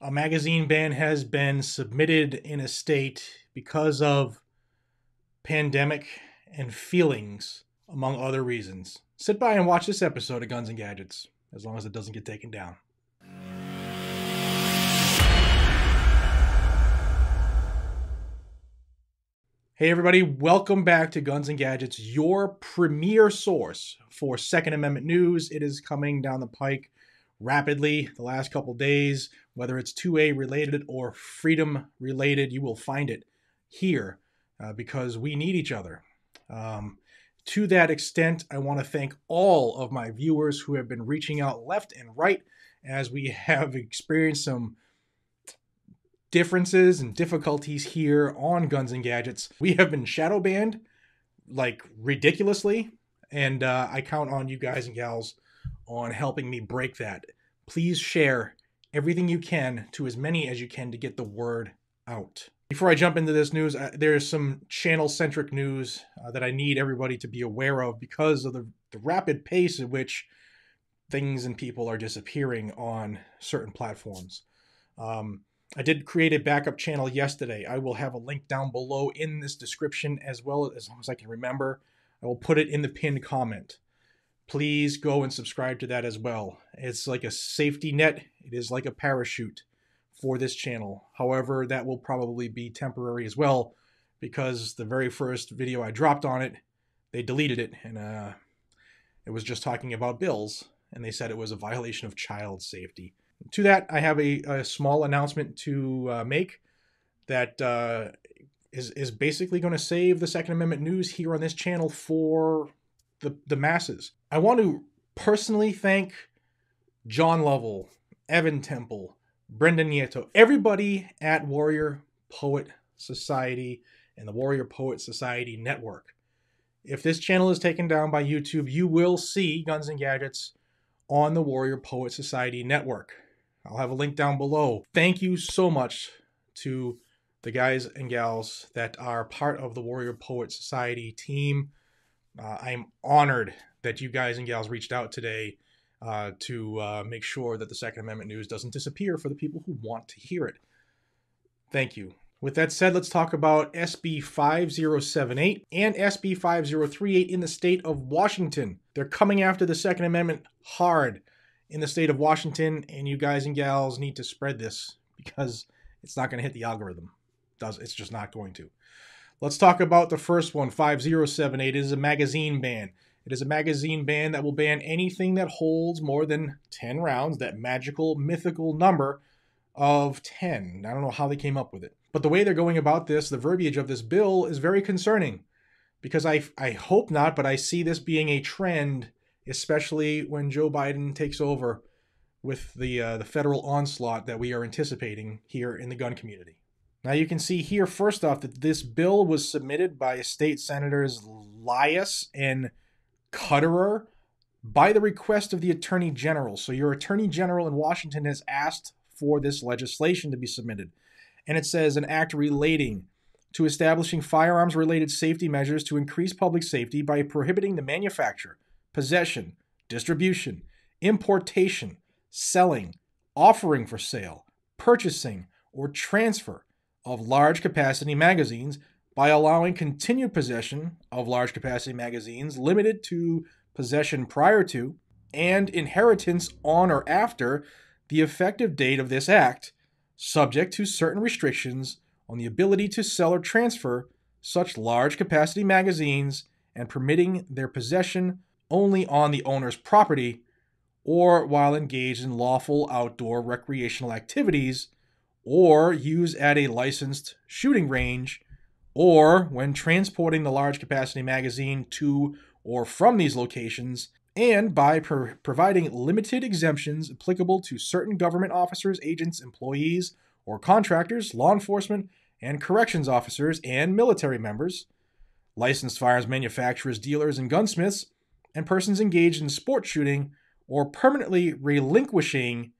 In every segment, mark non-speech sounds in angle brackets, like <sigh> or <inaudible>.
a magazine ban has been submitted in a state because of pandemic and feelings, among other reasons. Sit by and watch this episode of Guns and Gadgets, as long as it doesn't get taken down. Hey, everybody, welcome back to Guns and Gadgets, your premier source for Second Amendment news. It is coming down the pike rapidly the last couple days, whether it's 2A related or freedom related, you will find it here uh, because we need each other. Um, to that extent, I want to thank all of my viewers who have been reaching out left and right as we <laughs> have experienced some differences and difficulties here on Guns and Gadgets. We have been shadow banned like ridiculously, and uh, I count on you guys and gals on helping me break that. Please share everything you can to as many as you can to get the word out. Before I jump into this news, I, uh, there's some channel centric news uh, that I need everybody to be aware of because of the, the rapid pace at which things and people are disappearing on certain platforms. Um, I did create a backup channel yesterday. I will have a link down below in this description as well as long as I can remember. I will put it in the pinned comment please go and subscribe to that as well. It's like a safety net, it is like a parachute for this channel. However, that will probably be temporary as well because the very first video I dropped on it, they deleted it and uh, it was just talking about bills and they said it was a violation of child safety. To that, I have a, a small announcement to uh, make that uh, is is basically going to save the Second Amendment news here on this channel for the, the masses. I want to personally thank John Lovell, Evan Temple, Brendan Nieto, everybody at Warrior Poet Society and the Warrior Poet Society Network. If this channel is taken down by YouTube, you will see Guns and Gadgets on the Warrior Poet Society Network. I'll have a link down below. Thank you so much to the guys and gals that are part of the Warrior Poet Society team. Uh, I'm honored that you guys and gals reached out today uh, to uh, make sure that the Second Amendment news doesn't disappear for the people who want to hear it. Thank you. With that said, let's talk about SB 5078 and SB 5038 in the state of Washington. They're coming after the Second Amendment hard in the state of Washington, and you guys and gals need to spread this because it's not going to hit the algorithm. Does it's just not going to. Let's talk about the first one, 5078. It is a magazine ban. It is a magazine ban that will ban anything that holds more than 10 rounds, that magical, mythical number of 10. I don't know how they came up with it. But the way they're going about this, the verbiage of this bill is very concerning because I, I hope not, but I see this being a trend, especially when Joe Biden takes over with the, uh, the federal onslaught that we are anticipating here in the gun community. Now you can see here, first off, that this bill was submitted by State Senators Lias and Cutterer by the request of the Attorney General. So your Attorney General in Washington has asked for this legislation to be submitted. And it says an act relating to establishing firearms related safety measures to increase public safety by prohibiting the manufacture, possession, distribution, importation, selling, offering for sale, purchasing, or transfer of large capacity magazines by allowing continued possession of large capacity magazines limited to possession prior to and inheritance on or after the effective date of this act, subject to certain restrictions on the ability to sell or transfer such large capacity magazines and permitting their possession only on the owner's property or while engaged in lawful outdoor recreational activities or use at a licensed shooting range, or when transporting the large capacity magazine to or from these locations, and by pro- providing limited exemptions applicable to certain government officers, agents, employees, or contractors, law enforcement, and corrections officers, and military members, licensed firearms manufacturers, dealers, and gunsmiths, and persons engaged in sport shooting or permanently relinquishing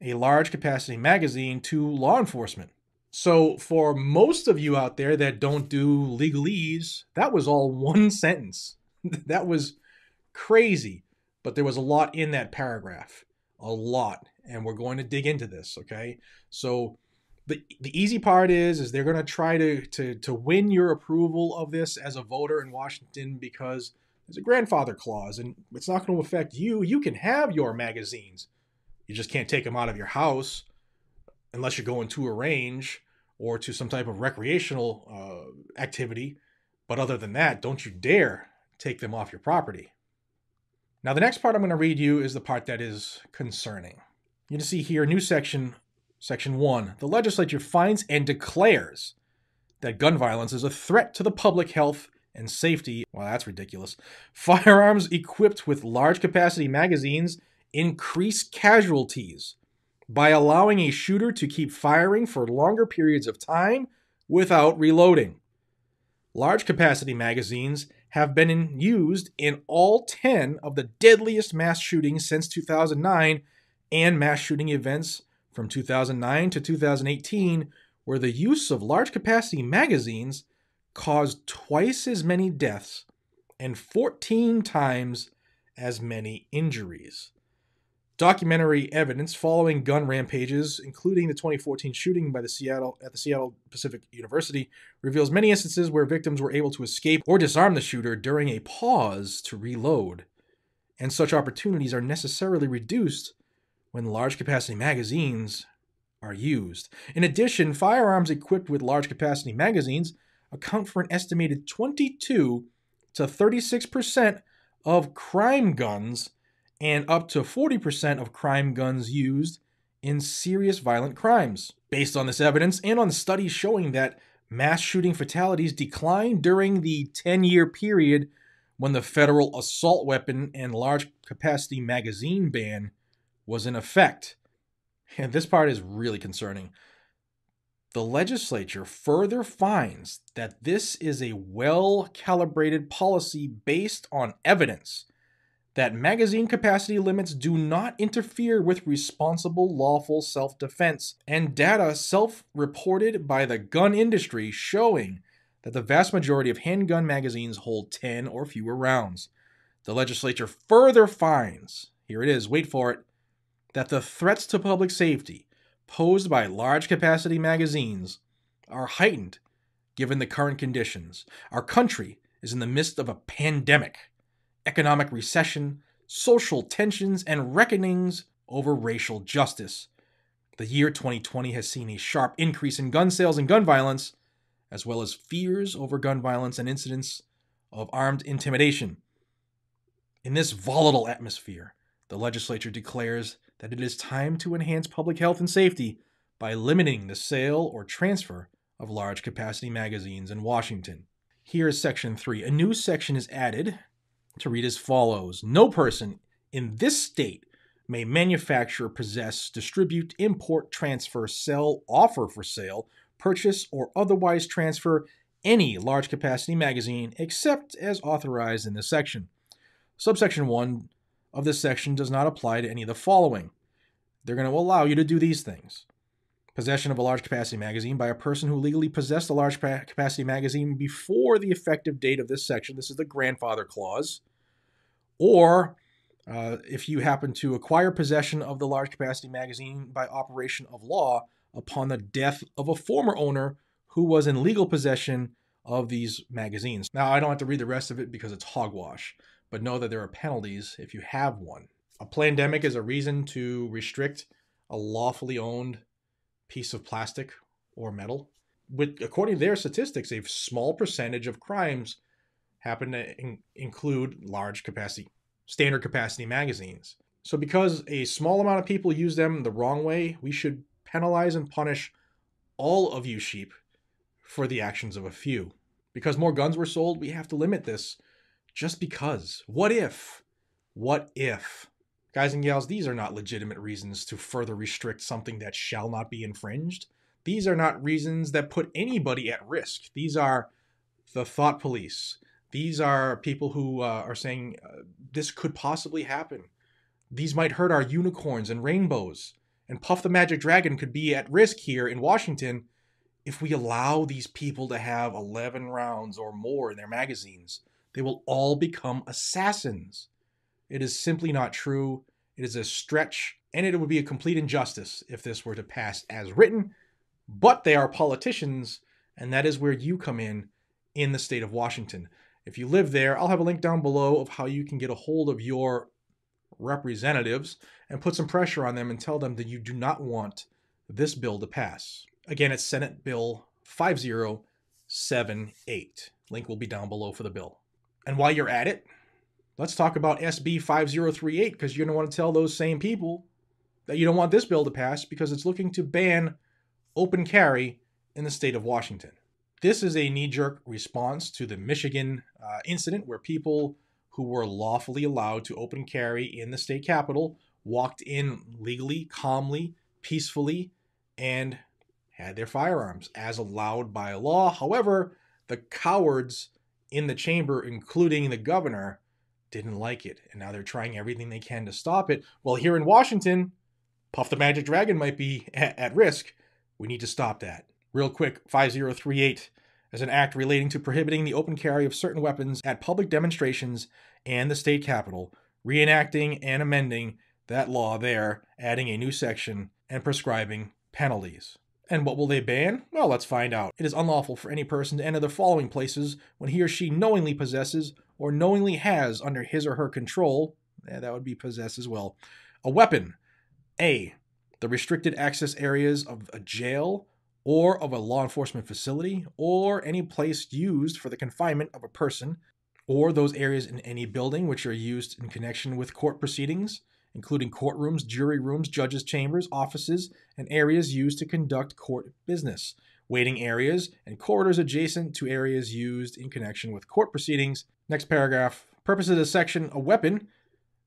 a large capacity magazine to law enforcement. So, for most of you out there that don't do legalese, that was all one <laughs> sentence. <laughs> that was crazy, but there was a lot in that paragraph. A lot. And we're going to dig into this, okay? So, the, the easy part is is they're going to try to, to to win your approval of this as a voter in Washington because there's a grandfather clause and it's not going to affect you. You can have your magazines you just can't take them out of your house unless you're going to a range or to some type of recreational uh, activity. But other than that, don't you dare take them off your property. Now, the next part I'm going to read you is the part that is concerning. You can see here, new section, section one. The legislature finds and declares that gun violence is a threat to the public health and safety. Well, that's ridiculous. Firearms equipped with large capacity magazines increase casualties by allowing a shooter to keep firing for longer periods of time without reloading. Large capacity magazines have been in, used in all 10 of the deadliest mass shootings since 2009 and mass shooting events from 2009 to 2018, where the use of large capacity magazines caused twice as many deaths and 14 times as many injuries documentary evidence following gun rampages, including the 2014 shooting by the Seattle at the Seattle Pacific University, reveals many instances where victims were able to escape or disarm the shooter during a pause to reload. And such opportunities are necessarily reduced when large capacity magazines are used. In addition, firearms equipped with large capacity magazines account for an estimated 22 to 36% of crime guns and up to 40% of crime guns used in serious violent crimes. Based on this evidence and on studies showing that mass shooting fatalities declined during the 10 year period when the federal assault weapon and large capacity magazine ban was in effect. And this part is really concerning. The legislature further finds that this is a well calibrated policy based on evidence that magazine capacity limits do not interfere with responsible lawful self defense, and data self reported by the gun industry showing that the vast majority of handgun magazines hold 10 or fewer rounds. The legislature further finds here it is, wait for it that the threats to public safety posed by large capacity magazines are heightened given the current conditions. Our country is in the midst of a pandemic economic recession, social tensions, and reckonings over racial justice. The year 2020 has seen a sharp increase in gun sales and gun violence, as well as fears over gun violence and incidents of armed intimidation. In this volatile atmosphere, the legislature declares that it is time to enhance public health and safety by limiting the sale or transfer of large capacity magazines in Washington. Here is Section 3. A new section is added to read as follows No person in this state may manufacture, possess, distribute, import, transfer, sell, offer for sale, purchase, or otherwise transfer any large capacity magazine except as authorized in this section. Subsection 1 of this section does not apply to any of the following. They're going to allow you to do these things possession of a large capacity magazine by a person who legally possessed a large capacity magazine before the effective date of this section. This is the grandfather clause. Or uh, if you happen to acquire possession of the large capacity magazine by operation of law upon the death of a former owner who was in legal possession of these magazines. Now, I don't have to read the rest of it because it's hogwash, but know that there are penalties if you have one. A pandemic is a reason to restrict a lawfully owned piece of plastic or metal. With, according to their statistics, a small percentage of crimes happen to in- include large capacity, standard capacity magazines. So, because a small amount of people use them the wrong way, we should penalize and punish all of you sheep for the actions of a few. Because more guns were sold, we have to limit this just because. What if? What if? Guys and gals, these are not legitimate reasons to further restrict something that shall not be infringed. These are not reasons that put anybody at risk. These are the thought police. These are people who uh, are saying uh, this could possibly happen. These might hurt our unicorns and rainbows. And Puff the Magic Dragon could be at risk here in Washington if we allow these people to have 11 rounds or more in their magazines. They will all become assassins. It is simply not true. It is a stretch, and it would be a complete injustice if this were to pass as written. But they are politicians, and that is where you come in in the state of Washington. If you live there, I'll have a link down below of how you can get a hold of your representatives and put some pressure on them and tell them that you do not want this bill to pass. Again, it's Senate Bill 5078. Link will be down below for the bill. And while you're at it, Let's talk about SB 5038 because you're going to want to tell those same people that you don't want this bill to pass because it's looking to ban open carry in the state of Washington. This is a knee jerk response to the Michigan uh, incident where people who were lawfully allowed to open carry in the state capitol walked in legally, calmly, peacefully, and had their firearms as allowed by law. However, the cowards in the chamber, including the governor, didn't like it, and now they're trying everything they can to stop it. Well, here in Washington, Puff the Magic Dragon might be at, at risk. We need to stop that. Real quick 5038 as an act relating to prohibiting the open carry of certain weapons at public demonstrations and the state capitol, reenacting and amending that law there, adding a new section, and prescribing penalties. And what will they ban? Well, let's find out. It is unlawful for any person to enter the following places when he or she knowingly possesses or knowingly has under his or her control, eh, that would be possessed as well, a weapon. A. The restricted access areas of a jail or of a law enforcement facility or any place used for the confinement of a person or those areas in any building which are used in connection with court proceedings, including courtrooms, jury rooms, judges' chambers, offices, and areas used to conduct court business, waiting areas and corridors adjacent to areas used in connection with court proceedings. Next paragraph. Purpose of this section, a weapon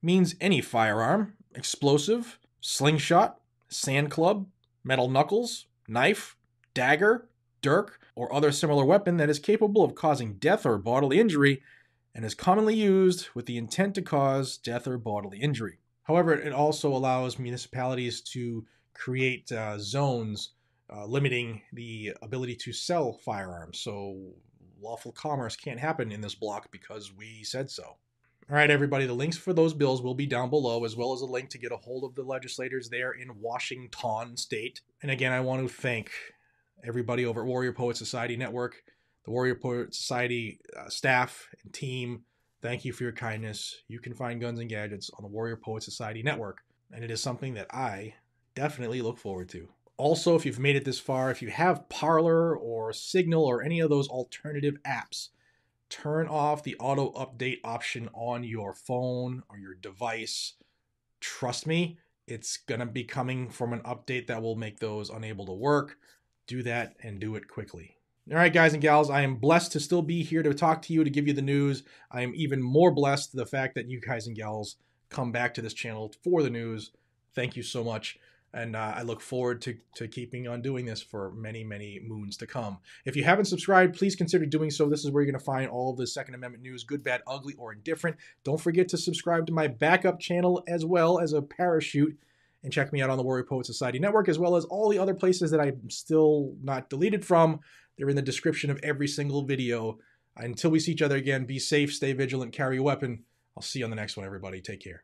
means any firearm, explosive, slingshot, sand club, metal knuckles, knife, dagger, dirk, or other similar weapon that is capable of causing death or bodily injury and is commonly used with the intent to cause death or bodily injury. However, it also allows municipalities to create uh, zones uh, limiting the ability to sell firearms. So lawful commerce can't happen in this block because we said so. All right, everybody, the links for those bills will be down below, as well as a link to get a hold of the legislators there in Washington state. And again, I want to thank everybody over at Warrior Poet Society Network, the Warrior Poet Society uh, staff and team. Thank you for your kindness. You can find Guns and Gadgets on the Warrior Poet Society Network, and it is something that I definitely look forward to. Also, if you've made it this far, if you have Parlor or Signal or any of those alternative apps, turn off the auto update option on your phone or your device. Trust me, it's going to be coming from an update that will make those unable to work. Do that and do it quickly. All right, guys and gals, I am blessed to still be here to talk to you, to give you the news. I am even more blessed the fact that you guys and gals come back to this channel for the news. Thank you so much and uh, I look forward to, to keeping on doing this for many, many moons to come. If you haven't subscribed, please consider doing so. This is where you're going to find all of the Second Amendment news, good, bad, ugly, or indifferent. Don't forget to subscribe to my backup channel as well as a parachute. And check me out on the Warrior Poet Society Network, as well as all the other places that I'm still not deleted from. They're in the description of every single video. Until we see each other again, be safe, stay vigilant, carry a weapon. I'll see you on the next one, everybody. Take care.